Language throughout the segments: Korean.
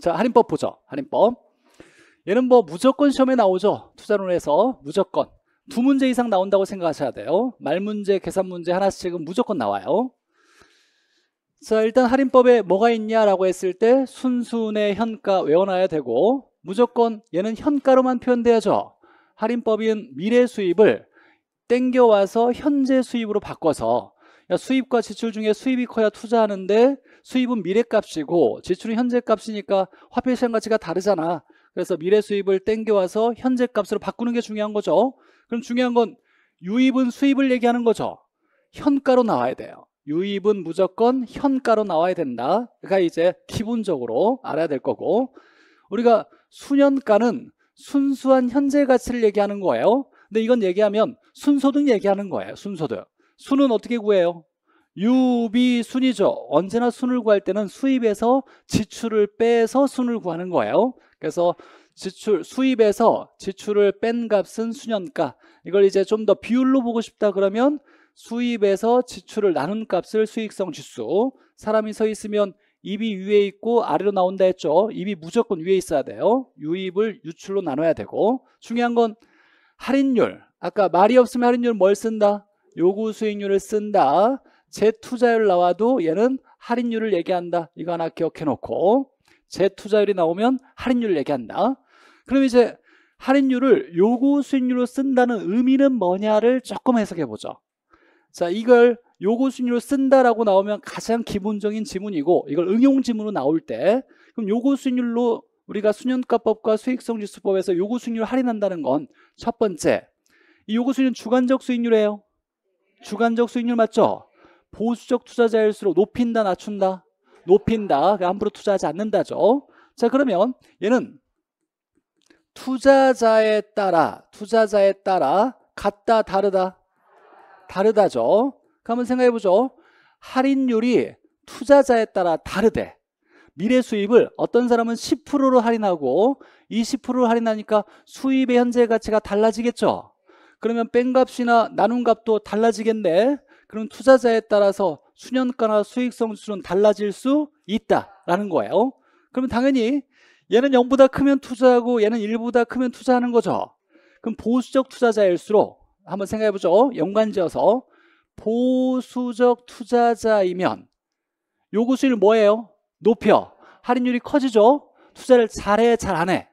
자 할인법 보죠 할인법 얘는 뭐 무조건 시험에 나오죠 투자론에서 무조건 두 문제 이상 나온다고 생각하셔야 돼요 말 문제 계산 문제 하나씩은 무조건 나와요 자 일단 할인법에 뭐가 있냐라고 했을 때 순순의 현가 외워놔야 되고 무조건 얘는 현가로만 표현돼야죠 할인법인 미래 수입을 땡겨와서 현재 수입으로 바꿔서 수입과 지출 중에 수입이 커야 투자하는데 수입은 미래값이고 지출은 현재값이니까 화폐시장 가치가 다르잖아. 그래서 미래 수입을 땡겨와서 현재값으로 바꾸는 게 중요한 거죠. 그럼 중요한 건 유입은 수입을 얘기하는 거죠. 현가로 나와야 돼요. 유입은 무조건 현가로 나와야 된다. 그러니까 이제 기본적으로 알아야 될 거고 우리가 수년가는 순수한 현재 가치를 얘기하는 거예요. 근데 이건 얘기하면 순소득 얘기하는 거예요. 순소득. 순은 어떻게 구해요? 유비 순이죠. 언제나 순을 구할 때는 수입에서 지출을 빼서 순을 구하는 거예요. 그래서 지출 수입에서 지출을 뺀 값은 수년가. 이걸 이제 좀 더 비율로 보고 싶다 그러면 수입에서 지출을 나눈 값을 수익성 지수. 사람이 서 있으면 입이 위에 있고 아래로 나온다 했죠. 입이 무조건 위에 있어야 돼요. 유입을 유출로 나눠야 되고 중요한 건 할인율. 아까 말이 없으면 할인율 뭘 쓴다? 요구 수익률을 쓴다. 재투자율 나와도 얘는 할인율을 얘기한다 이거 하나 기억해 놓고 재투자율이 나오면 할인율 을 얘기한다 그럼 이제 할인율을 요구 수익률로 쓴다는 의미는 뭐냐를 조금 해석해 보죠 자 이걸 요구 수익률로 쓴다라고 나오면 가장 기본적인 지문이고 이걸 응용 지문으로 나올 때 그럼 요구 수익률로 우리가 수년가법과 수익성 지수법에서 요구 수익률 할인한다는 건 첫 번째 이 요구 수익률 주관적 수익률이에요 주관적 수익률 맞죠? 보수적 투자자일수록 높인다 낮춘다 높인다 그러니까 함부로 투자하지 않는다죠 자 그러면 얘는 투자자에 따라 투자자에 따라 같다 다르다 다르다죠 한번 생각해 보죠 할인율이 투자자에 따라 다르대 미래 수입을 어떤 사람은 10%로 할인하고 20%로 할인하니까 수입의 현재 가치가 달라지겠죠 그러면 뺀값이나 나눔값도 달라지겠네 그럼 투자자에 따라서 수년가나 수익성 수는 달라질 수 있다라는 거예요. 그러면 당연히 얘는 0보다 크면 투자하고 얘는 1보다 크면 투자하는 거죠. 그럼 보수적 투자자일수록 한번 생각해보죠. 연관지어서 보수적 투자자이면 요구 수익 뭐예요? 높여. 할인율이 커지죠? 투자를 잘해, 잘 안 해?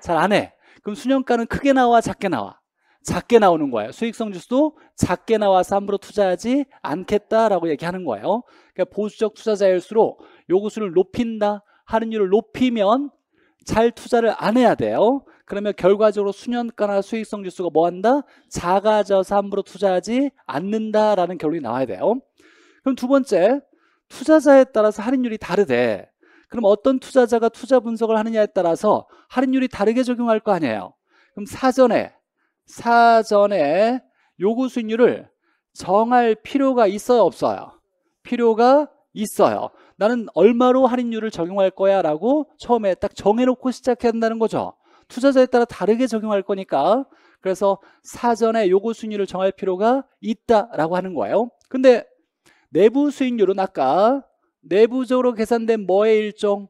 잘 안 해. 그럼 수년가는 크게 나와, 작게 나와? 작게 나오는 거예요. 수익성 지수도 작게 나와서 함부로 투자하지 않겠다라고 얘기하는 거예요. 그러니까 보수적 투자자일수록 요구수를 높인다 하는 이유를 높이면 잘 투자를 안 해야 돼요. 그러면 결과적으로 수년가나 수익성 지수가 뭐한다? 작아져서 함부로 투자하지 않는다라는 결론이 나와야 돼요. 그럼 두 번째, 투자자에 따라서 할인율이 다르대. 그럼 어떤 투자자가 투자 분석을 하느냐에 따라서 할인율이 다르게 적용할 거 아니에요. 그럼 사전에 사전에 요구 수익률을 정할 필요가 있어요 없어요 필요가 있어요 나는 얼마로 할인율을 적용할 거야 라고 처음에 딱 정해놓고 시작해야 한다는 거죠 투자자에 따라 다르게 적용할 거니까 그래서 사전에 요구 수익률을 정할 필요가 있다라고 하는 거예요 근데 내부 수익률은 아까 내부적으로 계산된 뭐의 일종?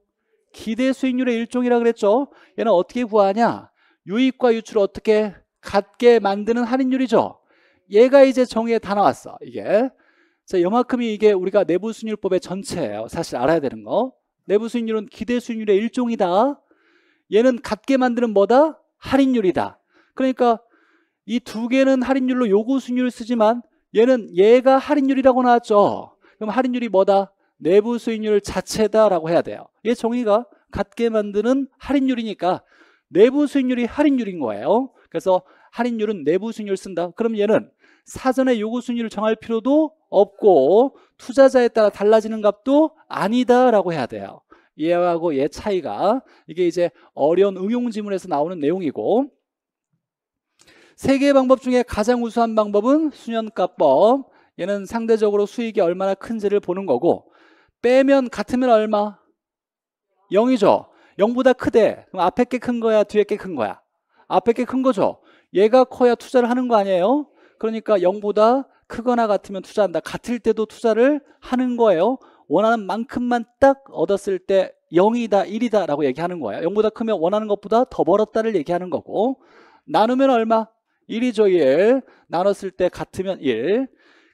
기대 수익률의 일종이라 그랬죠 얘는 어떻게 구하냐 유익과 유출을 어떻게 갖게 만드는 할인율이죠. 얘가 이제 정의에 다 나왔어. 이게 자, 이만큼이 이게 우리가 내부 수익률법의 전체예요. 사실 알아야 되는 거. 내부 수익률은 기대 수익률의 일종이다. 얘는 갖게 만드는 뭐다? 할인율이다. 그러니까 이 두 개는 할인율로 요구 수익률을 쓰지만 얘는 얘가 할인율이라고 나왔죠. 그럼 할인율이 뭐다? 내부 수익률 자체다라고 해야 돼요. 얘 정의가 갖게 만드는 할인율이니까 내부 수익률이 할인율인 거예요. 그래서 할인율은 내부 순위를 쓴다. 그럼 얘는 사전에 요구 순위를 정할 필요도 없고 투자자에 따라 달라지는 값도 아니다라고 해야 돼요. 얘하고 얘 차이가 이게 이제 어려운 응용 지문에서 나오는 내용이고 세 개의 방법 중에 가장 우수한 방법은 수년가법 얘는 상대적으로 수익이 얼마나 큰지를 보는 거고 빼면 같으면 얼마? 0이죠 0보다 크대 그럼 앞에 게큰 거야 뒤에 게큰 거야? 앞에 게큰 거죠 얘가 커야 투자를 하는 거 아니에요? 그러니까 0보다 크거나 같으면 투자한다. 같을 때도 투자를 하는 거예요. 원하는 만큼만 딱 얻었을 때 0이다, 1이다 라고 얘기하는 거예요. 0보다 크면 원하는 것보다 더 벌었다를 얘기하는 거고 나누면 얼마? 1이죠, 1. 나눴을 때 같으면 1.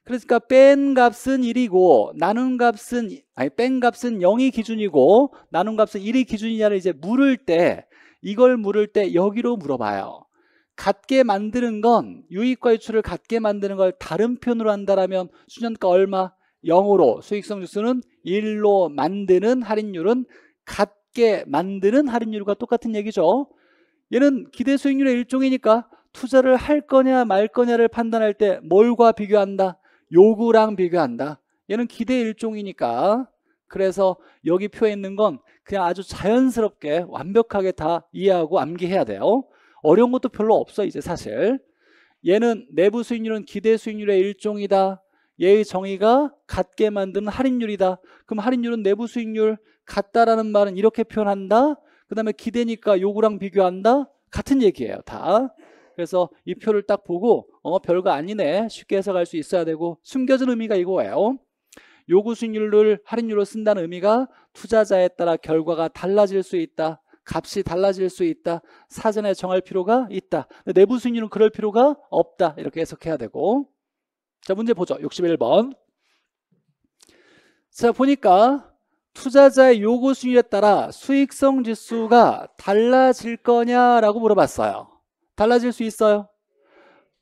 그러니까 뺀 값은 1이고 나눈 값은 아니 뺀 값은 0이 기준이고 나눈 값은 1이 기준이냐를 이제 물을 때 이걸 물을 때 여기로 물어봐요. 갖게 만드는 건 유익과 유출을 갖게 만드는 걸 다른 표현으로 한다라면 수년가 얼마? 0으로 수익성 지수는 1로 만드는 할인율은 갖게 만드는 할인율과 똑같은 얘기죠. 얘는 기대 수익률의 일종이니까 투자를 할 거냐 말 거냐를 판단할 때 뭘과 비교한다? 요구랑 비교한다. 얘는 기대 일종이니까 그래서 여기 표에 있는 건 그냥 아주 자연스럽게 완벽하게 다 이해하고 암기해야 돼요. 어려운 것도 별로 없어 이제 사실 얘는 내부 수익률은 기대 수익률의 일종이다 얘의 정의가 같게 만드는 할인율이다 그럼 할인율은 내부 수익률 같다라는 말은 이렇게 표현한다 그 다음에 기대니까 요구랑 비교한다 같은 얘기예요 다 그래서 이 표를 딱 보고 어 별거 아니네 쉽게 해석할 수 있어야 되고 숨겨진 의미가 이거예요 요구 수익률을 할인율로 쓴다는 의미가 투자자에 따라 결과가 달라질 수 있다 값이 달라질 수 있다. 사전에 정할 필요가 있다. 내부 수익률은 그럴 필요가 없다. 이렇게 해석해야 되고 자 문제 보죠. 61번 자 보니까 투자자의 요구 수익률에 따라 수익성 지수가 달라질 거냐라고 물어봤어요. 달라질 수 있어요.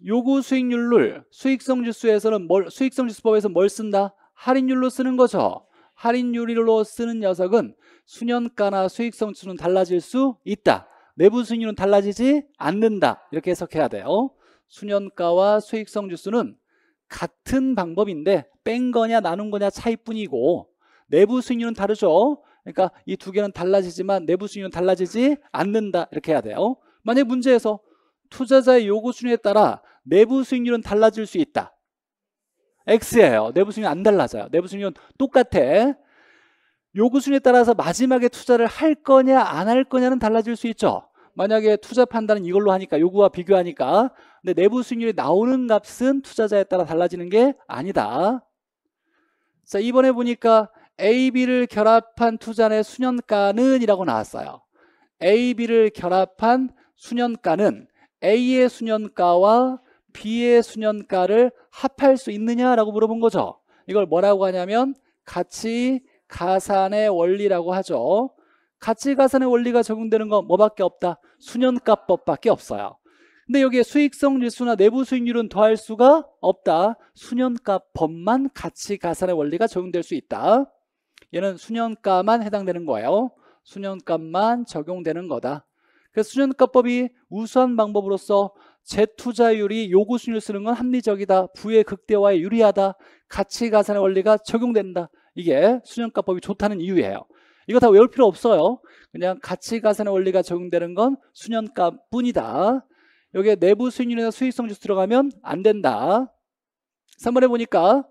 요구 수익률을 수익성 지수에서는 뭘 수익성 지수법에서 뭘 쓴다? 할인율로 쓰는 거죠. 할인율로 쓰는 녀석은 수년가나 수익성 추는 달라질 수 있다. 내부 순위는 달라지지 않는다. 이렇게 해석해야 돼요. 수년가와 수익성 주수는 같은 방법인데 뺀 거냐 나눈 거냐 차이뿐이고 내부 순위는 다르죠. 그러니까 이 두 개는 달라지지만 내부 순위는 달라지지 않는다. 이렇게 해야 돼요. 만약 문제에서 투자자의 요구 순위에 따라 내부 수익률은 달라질 수 있다. X예요. 내부 수익률 안 달라져요. 내부 수익률은 똑같아. 요구 순위에 따라서 마지막에 투자를 할 거냐 안 할 거냐는 달라질 수 있죠. 만약에 투자 판단은 이걸로 하니까 요구와 비교하니까 근데 내부 수익률이 나오는 값은 투자자에 따라 달라지는 게 아니다. 자 이번에 보니까 A, B를 결합한 투자의 수년가는 이라고 나왔어요. A, B를 결합한 수년가는 A의 수년가와 B의 수년가를 합할 수 있느냐라고 물어본 거죠. 이걸 뭐라고 하냐면 같이 가산의 원리라고 하죠. 가치가산의 원리가 적용되는 건 뭐밖에 없다? 수년가법밖에 없어요. 근데 여기에 수익성 지수나 내부 수익률은 더할 수가 없다. 수년가법만 가치가산의 원리가 적용될 수 있다. 얘는 수년가만 해당되는 거예요. 수년가만 적용되는 거다. 그래서 수년가법이 우수한 방법으로서 재투자율이 요구순위를 쓰는 건 합리적이다. 부의 극대화에 유리하다. 가치가산의 원리가 적용된다. 이게 수년가법이 좋다는 이유예요. 이거 다 외울 필요 없어요. 그냥 가치가산의 원리가 적용되는 건수년가 뿐이다. 여기에 내부 수익률이나 수익성 지수 들어가면 안 된다. 3번에 보니까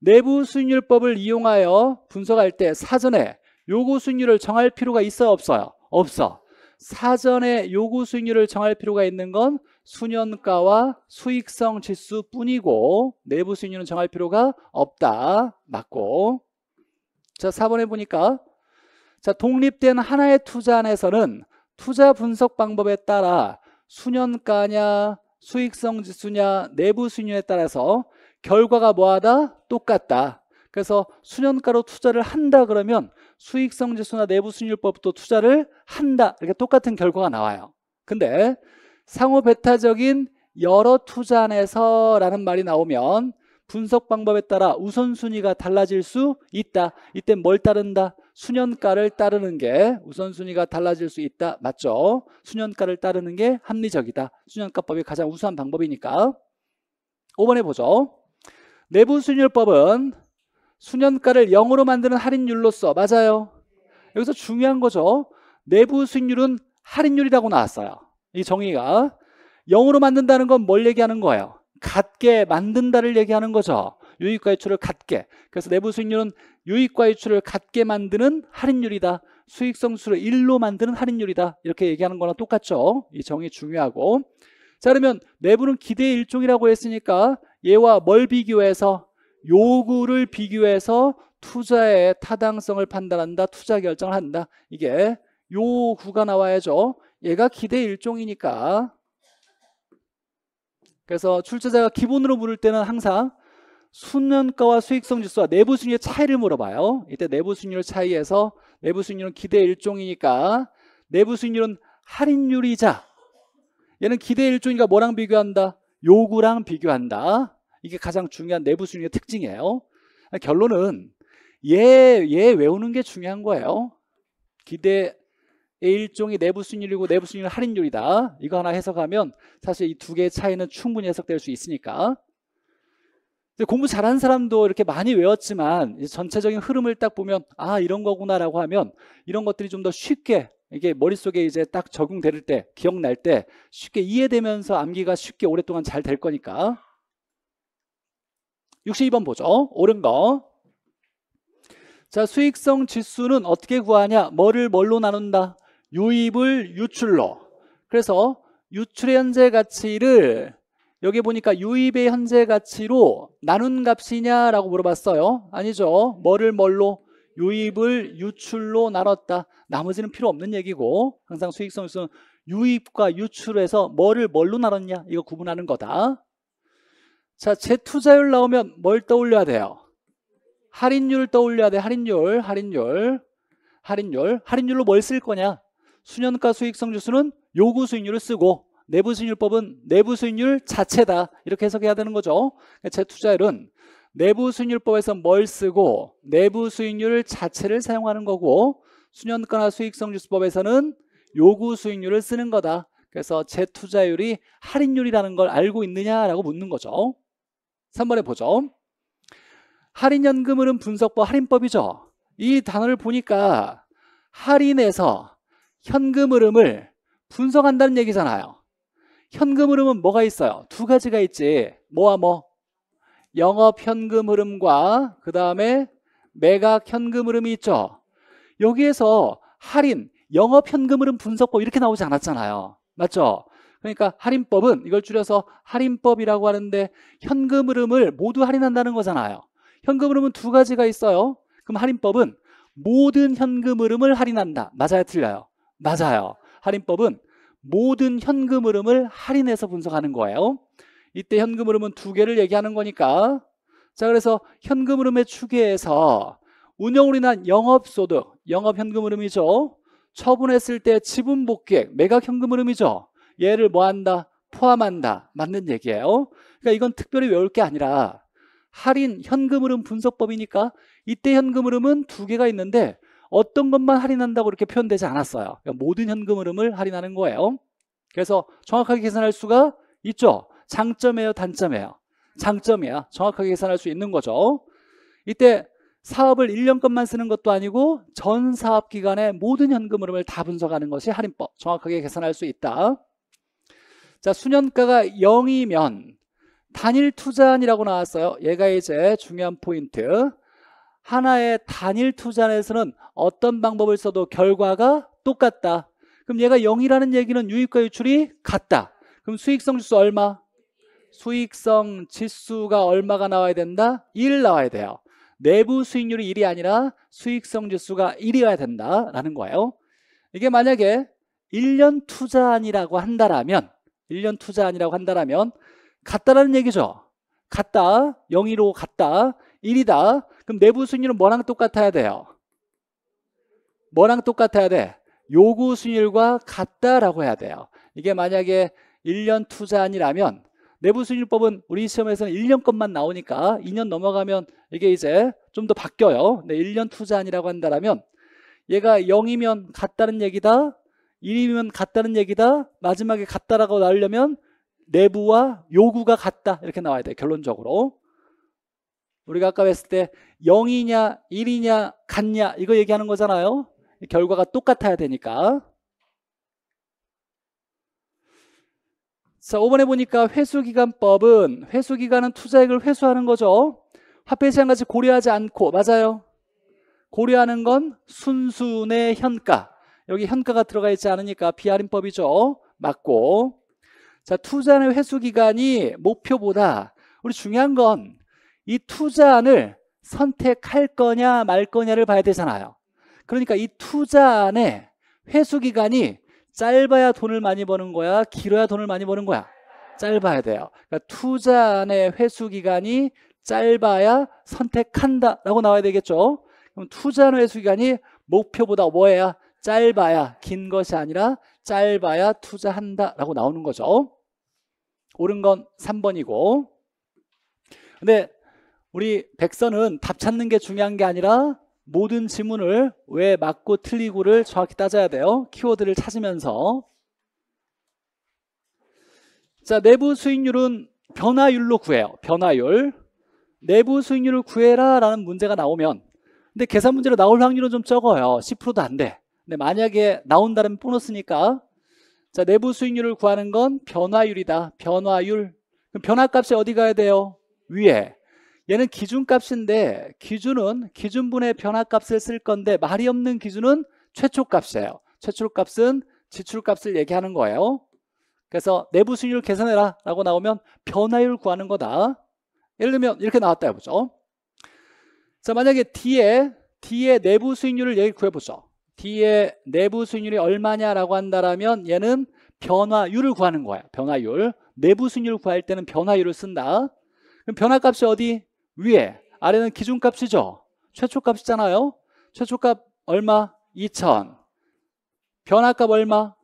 내부 수익률법을 이용하여 분석할 때 사전에 요구 수익률을 정할 필요가 있어요? 없어요? 없어. 사전에 요구 수익률을 정할 필요가 있는 건 수년가와 수익성 지수뿐이고 내부 수익률은 정할 필요가 없다. 맞고 자 4번에 보니까 자 독립된 하나의 투자 안에서는 투자 분석 방법에 따라 수년가냐 수익성 지수냐 내부 수익률에 따라서 결과가 뭐하다 똑같다 그래서 수년가로 투자를 한다 그러면 수익성 지수나 내부 수익률법도 투자를 한다 이렇게 똑같은 결과가 나와요 근데 상호 배타적인 여러 투자 안에서 라는 말이 나오면 분석 방법에 따라 우선순위가 달라질 수 있다. 이때 뭘 따른다? 수년가를 따르는 게 우선순위가 달라질 수 있다. 맞죠? 수년가를 따르는 게 합리적이다. 수년가법이 가장 우수한 방법이니까. 5번해 보죠. 내부 순율법은 수년가를 0으로 만드는 할인율로써 맞아요. 여기서 중요한 거죠. 내부 순율은 할인율이라고 나왔어요. 이 정의가 0으로 만든다는 건 뭘 얘기하는 거예요? 갖게 만든다를 얘기하는 거죠. 유익과 유출을 갖게. 그래서 내부 수익률은 유익과 유출을 갖게 만드는 할인율이다. 수익성 수를 1로 만드는 할인율이다. 이렇게 얘기하는 거랑 똑같죠. 이정의 중요하고. 자, 그러면 내부는 기대의 일종이라고 했으니까 얘와 뭘 비교해서 요구를 비교해서 투자의 타당성을 판단한다. 투자 결정을 한다. 이게 요구가 나와야죠. 얘가 기대 일종이니까 그래서 출제자가 기본으로 물을 때는 항상 순년가와 수익성 지수와 내부 순위의 차이를 물어봐요. 이때 내부 순위율 차이에서 내부 순위율은 기대 일종이니까 내부 순위율은 할인율이자 얘는 기대 일종이니까 뭐랑 비교한다? 요구랑 비교한다. 이게 가장 중요한 내부 순위의 특징이에요. 결론은 얘, 얘 외우는 게 중요한 거예요. 기대 일종의 내부 순율이고 내부 순율 할인율이다. 이거 하나 해석하면 사실 이 두 개의 차이는 충분히 해석될 수 있으니까. 공부 잘하는 사람도 이렇게 많이 외웠지만 전체적인 흐름을 딱 보면 아 이런 거구나라고 하면 이런 것들이 좀 더 쉽게 이게 머릿속에 이제 딱 적용될 때 기억날 때 쉽게 이해되면서 암기가 쉽게 오랫동안 잘 될 거니까 62번 보죠 옳은 거자 수익성 지수는 어떻게 구하냐 뭐를 뭘로 나눈다 유입을 유출로 그래서 유출의 현재 가치를 여기 보니까 유입의 현재 가치로 나눈 값이냐라고 물어봤어요 아니죠 뭐를 뭘로 유입을 유출로 나눴다 나머지는 필요 없는 얘기고 항상 수익성에서는 유입과 유출에서 뭐를 뭘로 나눴냐 이거 구분하는 거다 자 재투자율 나오면 뭘 떠올려야 돼요 할인율 떠올려야 돼 할인율 할인율 할인율 할인율로 뭘 쓸 거냐 수년가 수익성 주수는 요구 수익률을 쓰고 내부 수익률법은 내부 수익률 자체다 이렇게 해석해야 되는 거죠 재투자율은 내부 수익률법에서 뭘 쓰고 내부 수익률 자체를 사용하는 거고 수년가나 수익성 주수법에서는 요구 수익률을 쓰는 거다 그래서 재투자율이 할인율이라는 걸 알고 있느냐라고 묻는 거죠 3번에 보죠 할인연금은 분석법 할인법이죠 이 단어를 보니까 할인에서 현금 흐름을 분석한다는 얘기잖아요. 현금 흐름은 뭐가 있어요? 두 가지가 있지. 뭐와 뭐? 영업 현금 흐름과 그 다음에 매각 현금 흐름이 있죠. 여기에서 할인, 영업 현금 흐름 분석법 이렇게 나오지 않았잖아요. 맞죠? 그러니까 할인법은 이걸 줄여서 할인법이라고 하는데 현금 흐름을 모두 할인한다는 거잖아요. 현금 흐름은 두 가지가 있어요. 그럼 할인법은 모든 현금 흐름을 할인한다. 맞아요? 틀려요? 맞아요. 할인법은 모든 현금 흐름을 할인해서 분석하는 거예요. 이때 현금 흐름은 두 개를 얘기하는 거니까 자 그래서 현금 흐름의 추계에서 운영으로 인한 영업소득, 영업현금 흐름이죠. 처분했을 때 지분복객, 매각현금 흐름이죠. 얘를 뭐한다? 포함한다. 맞는 얘기예요. 그러니까 이건 특별히 외울 게 아니라 할인 현금 흐름 분석법이니까 이때 현금 흐름은 두 개가 있는데 어떤 것만 할인한다고 이렇게 표현되지 않았어요. 그러니까 모든 현금 흐름을 할인하는 거예요. 그래서 정확하게 계산할 수가 있죠. 장점이에요, 단점이에요. 장점이야. 정확하게 계산할 수 있는 거죠. 이때 사업을 1년간만 쓰는 것도 아니고 전 사업 기간의 모든 현금 흐름을 다 분석하는 것이 할인법. 정확하게 계산할 수 있다. 자, 수년가가 0이면 단일 투자안이라고 나왔어요. 얘가 이제 중요한 포인트. 하나의 단일 투자에서는 어떤 방법을 써도 결과가 똑같다. 그럼 얘가 0이라는 얘기는 유입과 유출이 같다. 그럼 수익성 지수 얼마? 수익성 지수가 얼마가 나와야 된다? 1 나와야 돼요. 내부 수익률이 1이 아니라 수익성 지수가 1이어야 된다라는 거예요. 이게 만약에 1년 투자안이라고 한다라면 1년 투자안이라고 한다라면 같다라는 얘기죠. 같다. 0으로 같다. 1이다. 그럼 내부 순위는 뭐랑 똑같아야 돼요? 뭐랑 똑같아야 돼? 요구 순율과 같다라고 해야 돼요. 이게 만약에 1년 투자안이라면 내부 순율법은 우리 시험에서는 1년 것만 나오니까 2년 넘어가면 이게 이제 좀 더 바뀌어요. 근데 1년 투자안이라고 한다라면 얘가 0이면 같다는 얘기다. 1이면 같다는 얘기다. 마지막에 같다라고 나오려면 내부와 요구가 같다. 이렇게 나와야 돼. 결론적으로. 우리가 아까 했을 때 0이냐 1이냐 같냐 이거 얘기하는 거잖아요 결과가 똑같아야 되니까 자 5번에 보니까 회수기간법은 회수기간은 투자액을 회수하는 거죠 화폐시장 까지 고려하지 않고 맞아요 고려하는 건 순순의 현가 여기 현가가 들어가 있지 않으니까 비할인법이죠 맞고 자 투자는 회수기간이 목표보다 우리 중요한 건이 투자안을 선택할 거냐 말 거냐를 봐야 되잖아요. 그러니까 이 투자안에 회수 기간이 짧아야 돈을 많이 버는 거야, 길어야 돈을 많이 버는 거야. 짧아야 돼요. 그러니까 투자안의 회수 기간이 짧아야 선택한다라고 나와야 되겠죠. 그럼 투자안 회수 기간이 목표보다 뭐야? 짧아야 긴 것이 아니라 짧아야 투자한다라고 나오는 거죠. 옳은 건 3번이고 근데 우리 백선은답 찾는 게 중요한 게 아니라 모든 지문을 왜 맞고 틀리고를 정확히 따져야 돼요. 키워드를 찾으면서. 자, 내부 수익률은 변화율로 구해요. 변화율. 내부 수익률을 구해라 라는 문제가 나오면 근데 계산 문제로 나올 확률은 좀 적어요. 10%도 안 돼. 근데 만약에 나온다면 보너스니까 자 내부 수익률을 구하는 건 변화율이다. 변화율. 그럼 변화값이 어디 가야 돼요? 위에. 얘는 기준값인데 기준은 기준분의 변화값을 쓸 건데 말이 없는 기준은 최초값이에요. 최초값은 지출값을 얘기하는 거예요. 그래서 내부 수익률 계산해라 라고 나오면 변화율 구하는 거다. 예를 들면 이렇게 나왔다 해보죠. 자 만약에 D에 D의 내부 수익률을 얘기 구해보죠. D의 내부 수익률이 얼마냐라고 한다라면 얘는 변화율을 구하는 거야. 변화율. 내부 수익률을 구할 때는 변화율을 쓴다. 그럼 변화값이 어디? 위에 아래는 기준값이죠. 최초값이잖아요. 최초값 얼마? 2000. 변화값 얼마?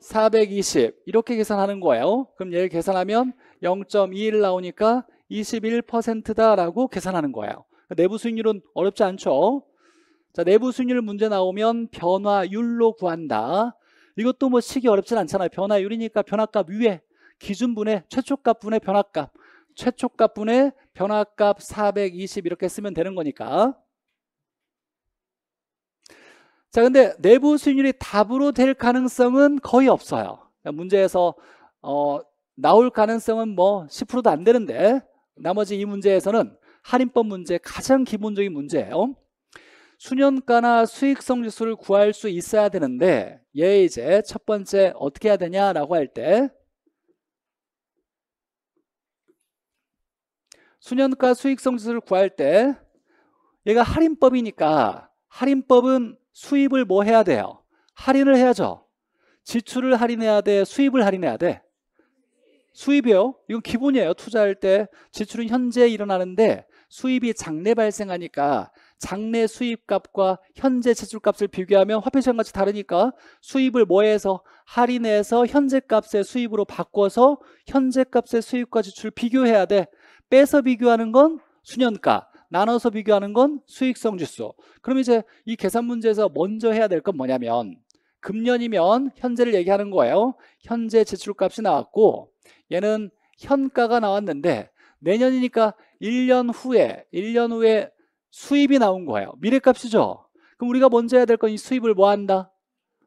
420 이렇게 계산하는 거예요. 그럼 얘를 계산하면 0.21 나오니까 21%다라고 계산하는 거예요. 그러니까 내부 수익률은 어렵지 않죠. 자, 내부 수익률 문제 나오면 변화율로 구한다. 이것도 뭐 식이 어렵진 않잖아요. 변화율이니까 변화값 위에 기준분의 최초값분의 변화값 최초값 분의 변화값 420 이렇게 쓰면 되는 거니까 자 근데 내부 수익률이 답으로 될 가능성은 거의 없어요 그러니까 문제에서 어, 나올 가능성은 뭐 10%도 안 되는데 나머지 이 문제에서는 할인법 문제 가장 기본적인 문제예요 수년가나 수익성 지수를 구할 수 있어야 되는데 얘 이제 첫 번째 어떻게 해야 되냐라고 할때 수년가 수익성 지수를 구할 때 얘가 할인법이니까 할인법은 수입을 뭐 해야 돼요? 할인을 해야죠. 지출을 할인해야 돼, 수입을 할인해야 돼. 수입이요. 이건 기본이에요. 투자할 때 지출은 현재 일어나는데 수입이 장래 발생하니까 장래 수입값과 현재 지출값을 비교하면 화폐시간 같이 다르니까 수입을 뭐해서 할인해서 현재 값의 수입으로 바꿔서 현재 값의 수입과 지출 을 비교해야 돼. 빼서 비교하는 건 수년가, 나눠서 비교하는 건 수익성 지수. 그럼 이제 이 계산 문제에서 먼저 해야 될 건 뭐냐면 금년이면 현재를 얘기하는 거예요. 현재 지출값이 나왔고 얘는 현가가 나왔는데 내년이니까 1년 후에 1년 후에 수입이 나온 거예요. 미래값이죠. 그럼 우리가 먼저 해야 될 건 이 수입을 뭐 한다?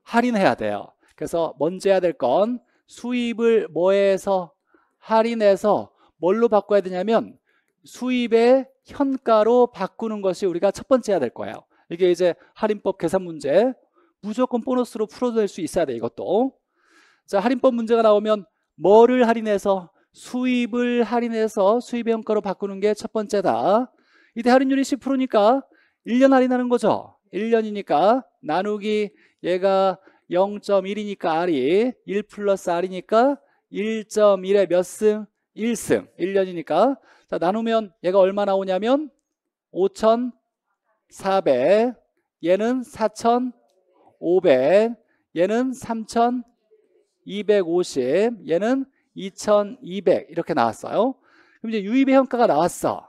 할인해야 돼요. 그래서 먼저 해야 될 건 수입을 뭐해서 할인해서 뭘로 바꿔야 되냐면 수입의 현가로 바꾸는 것이 우리가 첫 번째 해야 될 거예요. 이게 이제 할인법 계산 문제 무조건 보너스로 풀어낼 수 있어야 돼 이것도 자 할인법 문제가 나오면 뭐를 할인해서 수입을 할인해서 수입의 현가로 바꾸는 게 첫 번째다 이때 할인율이 10%니까 1년 할인하는 거죠 1년이니까 나누기 얘가 0.1이니까 R이 1 플러스 R이니까 1.1의 몇승? 1승 1년이니까 자 나누면 얘가 얼마 나오냐면 5,400 얘는 4,500 얘는 3,250 얘는 2,200 이렇게 나왔어요 그럼 이제 유입의 현가가 나왔어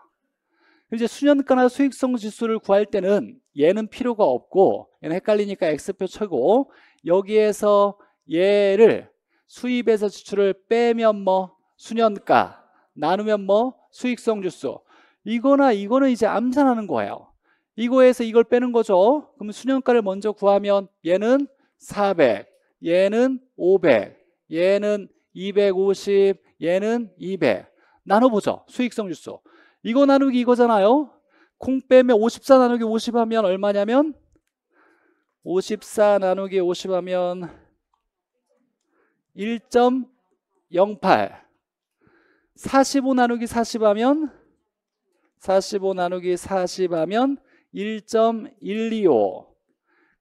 이제 수년가나 수익성 지수를 구할 때는 얘는 필요가 없고 얘는 헷갈리니까 X표 쳐고 여기에서 얘를 수입에서 지출을 빼면 뭐 수년가 나누면 뭐 수익성 주수 이거나 이거는 이제 암산하는 거예요 이거에서 이걸 빼는 거죠 그럼 수년가를 먼저 구하면 얘는 400 얘는 500 얘는 250 얘는 200 나눠보죠 수익성 주수 이거 나누기 이거잖아요 콩 빼면 54 나누기 50 하면 얼마냐면 54 나누기 50 하면 1.08 45 나누기 40 하면 45 나누기 40 하면 1.125.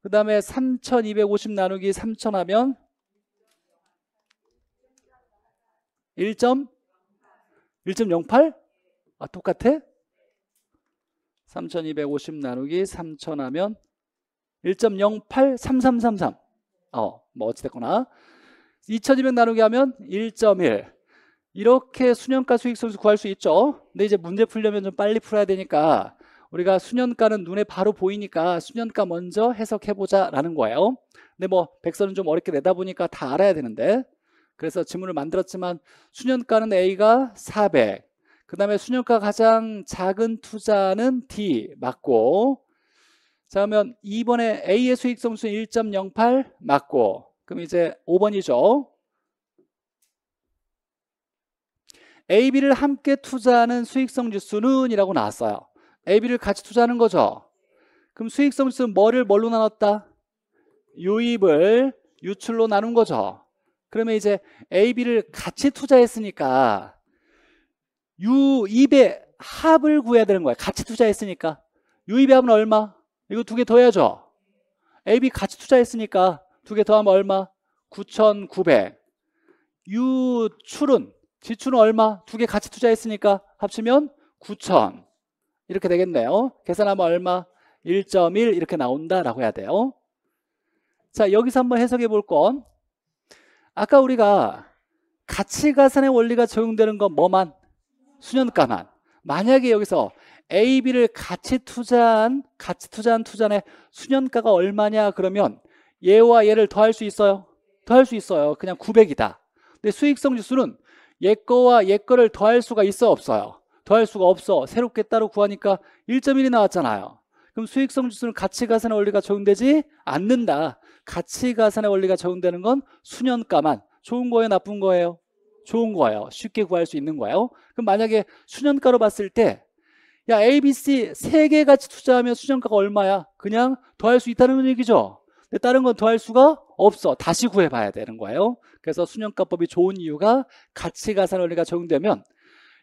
그 다음에 3250 나누기 3000 하면 1. 0 8 아, 똑같아? 3250 나누기 3000 하면 1.083333. 어, 뭐 어찌됐거나. 2200 나누기 하면 1.1. 이렇게 수년가 수익선수 구할 수 있죠. 근데 이제 문제 풀려면 좀 빨리 풀어야 되니까 우리가 수년가는 눈에 바로 보이니까 수년가 먼저 해석해보자 라는 거예요. 근데 뭐백선은좀 어렵게 내다 보니까 다 알아야 되는데 그래서 지문을 만들었지만 수년가는 A가 400, 그 다음에 수년가 가장 작은 투자는 D 맞고 자 그러면 2번에 A의 수익점수는 1.08 맞고 그럼 이제 5번이죠. AB를 함께 투자하는 수익성 지수는 이라고 나왔어요. AB를 같이 투자하는 거죠. 그럼 수익성 지수는 뭐를 뭘로 나눴다? 유입을 유출로 나눈 거죠. 그러면 이제 AB를 같이 투자했으니까 유입의 합을 구해야 되는 거야. 같이 투자했으니까. 유입의 합은 얼마? 이거 두 개 더 해야죠. AB 같이 투자했으니까 두 개 더하면 얼마? 9,900. 유출은 지출은 얼마? 두 개 같이 투자했으니까 합치면 9천 이렇게 되겠네요. 계산하면 얼마? 1.1 이렇게 나온다라고 해야 돼요. 자 여기서 한번 해석해 볼 건 아까 우리가 가치가산의 원리가 적용되는 건 뭐만? 수년가만. 만약에 여기서 A, B를 같이 투자한 같이 투자한 투자의 수년가가 얼마냐 그러면 얘와 얘를 더할 수 있어요? 더할 수 있어요. 그냥 900이다. 근데 수익성 지수는 옛 거와 옛 거를 더할 수가 있어 없어요? 더할 수가 없어. 새롭게 따로 구하니까 1.1이 나왔잖아요. 그럼 수익성 지수는 가치 가산의 원리가 적용되지 않는다. 가치 가산의 원리가 적용되는 건 수년가만. 좋은 거예요, 나쁜 거예요? 좋은 거예요. 쉽게 구할 수 있는 거예요. 그럼 만약에 수년가로 봤을 때 야, A, B, C 세개 같이 투자하면 수년가가 얼마야? 그냥 더할 수 있다는 얘기죠. 근데 다른 건 더할 수가 없어. 다시 구해봐야 되는 거예요. 그래서 수년가법이 좋은 이유가 가치가산 원리가 적용되면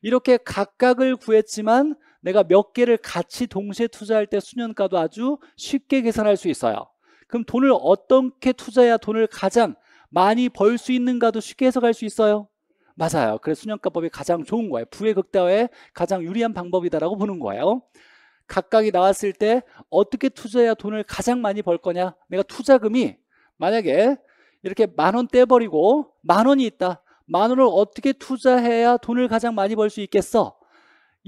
이렇게 각각을 구했지만 내가 몇 개를 같이 동시에 투자할 때 수년가도 아주 쉽게 계산할 수 있어요. 그럼 돈을 어떻게 투자해야 돈을 가장 많이 벌 수 있는가도 쉽게 해석할 수 있어요. 맞아요. 그래서 수년가법이 가장 좋은 거예요. 부의 극대화에 가장 유리한 방법이다라고 보는 거예요. 각각이 나왔을 때 어떻게 투자해야 돈을 가장 많이 벌 거냐? 내가 투자금이 만약에 이렇게 만 원 떼버리고 만 원이 있다. 만 원을 어떻게 투자해야 돈을 가장 많이 벌 수 있겠어?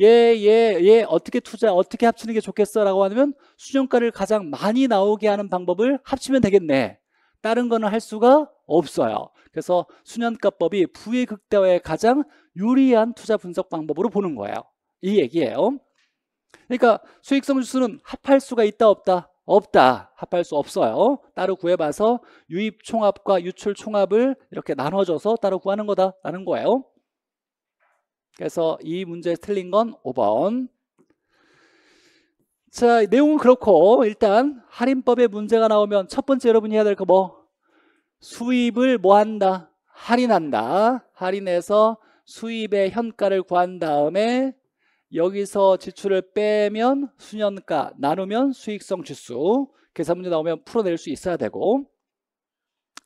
예, 예, 예, 어떻게 투자, 어떻게 합치는 게 좋겠어? 라고 하면 수정가를 가장 많이 나오게 하는 방법을 합치면 되겠네. 다른 거는 할 수가 없어요. 그래서 수년가법이 부의 극대화에 가장 유리한 투자 분석 방법으로 보는 거예요. 이 얘기예요. 그러니까 수익성 지수는 합할 수가 있다 없다. 없다. 합할 수 없어요. 따로 구해봐서 유입 총합과 유출 총합을 이렇게 나눠줘서 따로 구하는 거다라는 거예요. 그래서 이 문제 틀린 건 5번. 자, 내용은 그렇고 일단 할인법의 문제가 나오면 첫 번째 여러분이 해야 될 거 뭐? 수입을 뭐 한다? 할인한다. 할인해서 수입의 현가를 구한 다음에 여기서 지출을 빼면 수년가 나누면 수익성 지수 계산 문제 나오면 풀어낼 수 있어야 되고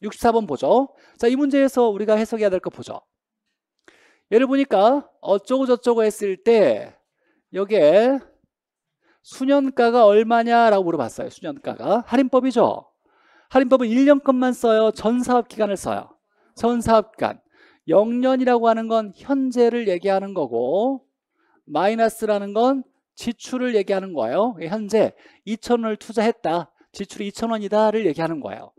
64번 보죠 자 이 문제에서 우리가 해석해야 될 거 보죠 예를 보니까 어쩌고저쩌고 했을 때 여기에 수년가가 얼마냐라고 물어봤어요 수년가가 할인법이죠 할인법은 1년 것만 써요 전 사업기간을 써요 전 사업기간 0년이라고 하는 건 현재를 얘기하는 거고 마이너스라는 건 지출을 얘기하는 거예요. 현재 2천원을 투자했다. 지출이 2천원이다를 얘기하는 거예요.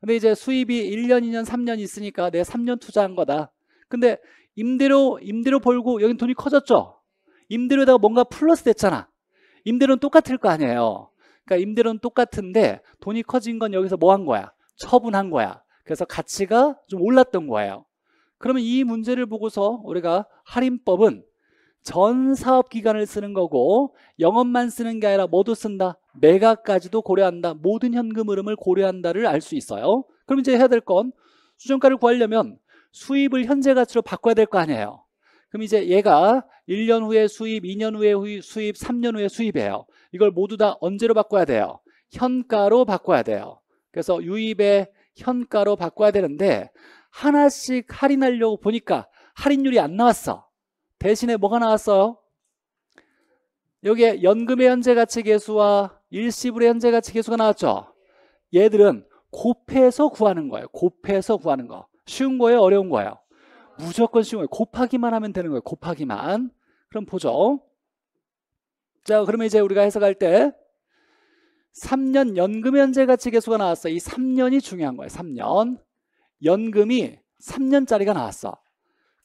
근데 이제 수입이 1년, 2년, 3년 있으니까 내 3년 투자한 거다. 근데 임대료, 임대료 벌고 여긴 돈이 커졌죠? 임대료에다가 뭔가 플러스 됐잖아. 임대료는 똑같을 거 아니에요. 그러니까 임대료는 똑같은데 돈이 커진 건 여기서 뭐 한 거야? 처분한 거야. 그래서 가치가 좀 올랐던 거예요. 그러면 이 문제를 보고서 우리가 할인법은 전 사업 기간을 쓰는 거고 영업만 쓰는 게 아니라 모두 쓴다. 매각까지도 고려한다. 모든 현금 흐름을 고려한다를 알 수 있어요. 그럼 이제 해야 될 건 수정가를 구하려면 수입을 현재 가치로 바꿔야 될 거 아니에요. 그럼 이제 얘가 1년 후에 수입, 2년 후에 수입, 3년 후에 수입이에요. 이걸 모두 다 언제로 바꿔야 돼요? 현가로 바꿔야 돼요. 그래서 유입의 현가로 바꿔야 되는데 하나씩 할인하려고 보니까 할인율이 안 나왔어. 대신에 뭐가 나왔어요? 여기에 연금의 현재 가치 계수와 일시불의 현재 가치 계수가 나왔죠. 얘들은 곱해서 구하는 거예요. 곱해서 구하는 거. 쉬운 거예요? 어려운 거예요? 무조건 쉬운 거예요. 곱하기만 하면 되는 거예요. 곱하기만. 그럼 보죠. 자, 그러면 이제 우리가 해석할 때 3년 연금 현재 가치 계수가 나왔어. 이 3년이 중요한 거예요. 3년. 연금이 3년짜리가 나왔어.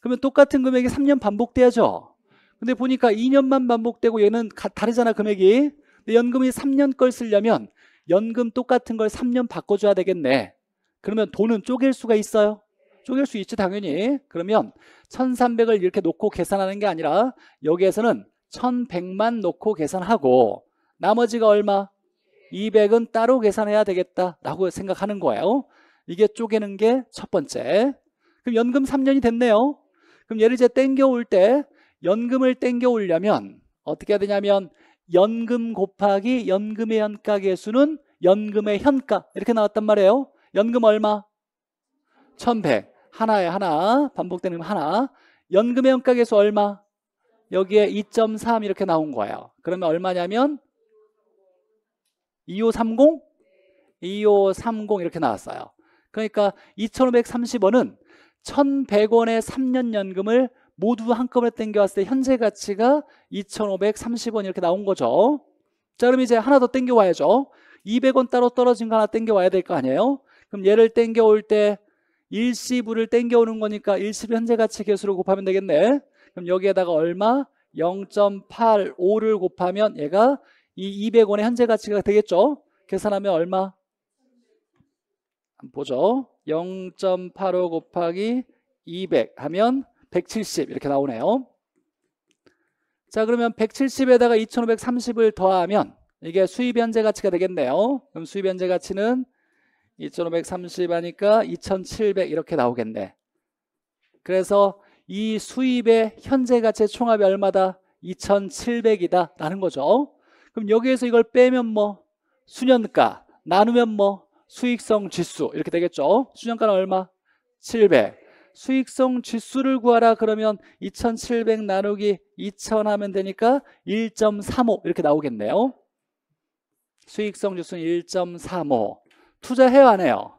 그러면 똑같은 금액이 3년 반복돼야죠. 근데 보니까 2년만 반복되고 얘는 가, 다르잖아 금액이. 근데 연금이 3년 걸 쓰려면 연금 똑같은 걸 3년 바꿔줘야 되겠네. 그러면 돈은 쪼갤 수가 있어요? 쪼갤 수 있지 당연히. 그러면 1300을 이렇게 놓고 계산하는 게 아니라 여기에서는 1100만 놓고 계산하고 나머지가 얼마? 200은 따로 계산해야 되겠다라고 생각하는 거예요. 이게 쪼개는 게 첫 번째. 그럼 연금 3년이 됐네요. 그럼 얘를 이제 땡겨올 때 연금을 땡겨올려면 어떻게 해야 되냐면 연금 곱하기 연금의 현가계수는 연금의 현가 이렇게 나왔단 말이에요 연금 얼마? 1100 하나에 하나 반복되는 하나 연금의 현가계수 얼마? 여기에 2.3 이렇게 나온 거예요 그러면 얼마냐면 2530? 2530 이렇게 나왔어요 그러니까 2530원은 1,100원의 3년 연금을 모두 한꺼번에 땡겨왔을 때 현재 가치가 2,530원 이렇게 나온 거죠. 자 그럼 이제 하나 더 땡겨와야죠. 200원 따로 떨어진 거 하나 땡겨와야 될 거 아니에요? 그럼 얘를 땡겨올 때일시부를 땡겨오는 거니까 일시부 현재 가치 개수로 곱하면 되겠네. 그럼 여기에다가 얼마? 0.85를 곱하면 얘가 이 200원의 현재 가치가 되겠죠? 계산하면 얼마? 한번 보죠. 0.85 곱하기 200 하면 170 이렇게 나오네요. 자 그러면 170에다가 2530을 더하면 이게 수입 현재 가치가 되겠네요. 그럼 수입 현재 가치는 2530 하니까 2700 이렇게 나오겠네. 그래서 이 수입의 현재 가치 의 총합이 얼마다? 2700이다 라는 거죠. 그럼 여기에서 이걸 빼면 뭐 수년가 나누면 뭐 수익성 지수 이렇게 되겠죠. 수정가는 얼마? 700. 수익성 지수를 구하라 그러면 2700 나누기 2000 하면 되니까 1.35 이렇게 나오겠네요. 수익성 지수는 1.35. 투자해요 안 해요?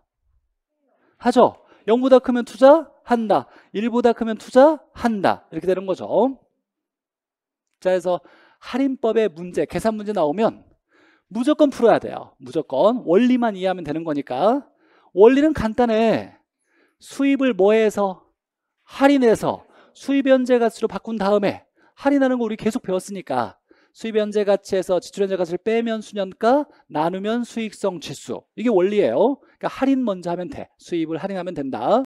하죠. 0보다 크면 투자한다. 1보다 크면 투자한다. 이렇게 되는 거죠. 자, 그래서 할인법의 문제, 계산 문제 나오면 무조건 풀어야 돼요. 무조건 원리만 이해하면 되는 거니까 원리는 간단해. 수입을 뭐해서 할인해서 수입 현재 가치로 바꾼 다음에 할인하는 거 우리 계속 배웠으니까 수입 현재 가치에서 지출 현재 가치를 빼면 수년가 나누면 수익성 지수 이게 원리예요. 그러니까 할인 먼저 하면 돼. 수입을 할인하면 된다.